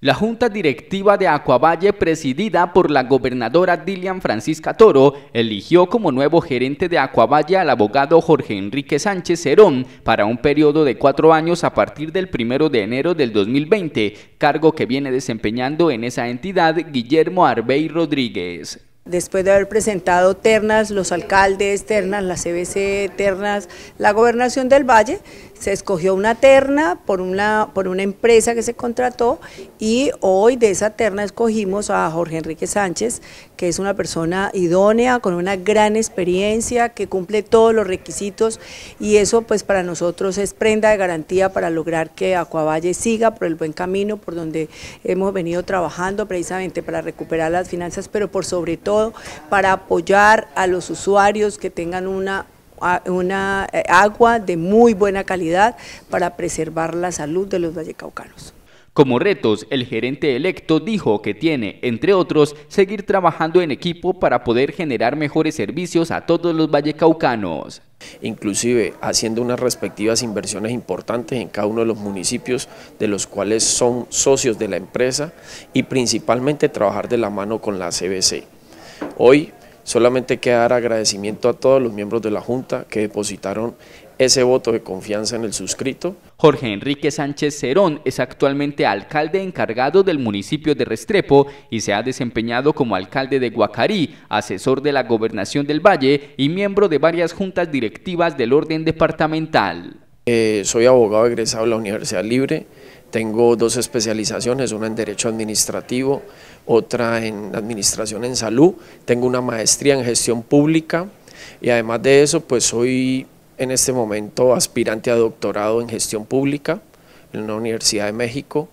La Junta Directiva de Acuavalle, presidida por la gobernadora Dilian Francisca Toro, eligió como nuevo gerente de Acuavalle al abogado Jorge Enrique Sánchez Cerón para un periodo de cuatro años a partir del primero de enero del 2020, cargo que viene desempeñando en esa entidad Guillermo Arbey Rodríguez. Después de haber presentado ternas, los alcaldes, ternas, la CBC, ternas, la gobernación del Valle, se escogió una terna por una, por una empresa que se contrató y hoy de esa terna escogimos a Jorge Enrique Sánchez, que es una persona idónea, con una gran experiencia, que cumple todos los requisitos y eso pues para nosotros es prenda de garantía para lograr que Acuavalle siga por el buen camino, por donde hemos venido trabajando precisamente para recuperar las finanzas, pero por sobre todo para apoyar a los usuarios que tengan una una eh, agua de muy buena calidad para preservar la salud de los vallecaucanos. Como retos, el gerente electo dijo que tiene, entre otros, seguir trabajando en equipo para poder generar mejores servicios a todos los vallecaucanos. Inclusive haciendo unas respectivas inversiones importantes en cada uno de los municipios de los cuales son socios de la empresa y principalmente trabajar de la mano con la CBC. Hoy Solamente queda dar agradecimiento a todos los miembros de la Junta que depositaron ese voto de confianza en el suscrito. Jorge Enrique Sánchez Cerón es actualmente alcalde encargado del municipio de Restrepo y se ha desempeñado como alcalde de Guacarí, asesor de la gobernación del Valle y miembro de varias juntas directivas del orden departamental. Eh, soy abogado egresado de la Universidad Libre, tengo dos especializaciones, una en Derecho Administrativo, otra en Administración en Salud, tengo una maestría en Gestión Pública y además de eso pues soy en este momento aspirante a doctorado en Gestión Pública en la Universidad de México,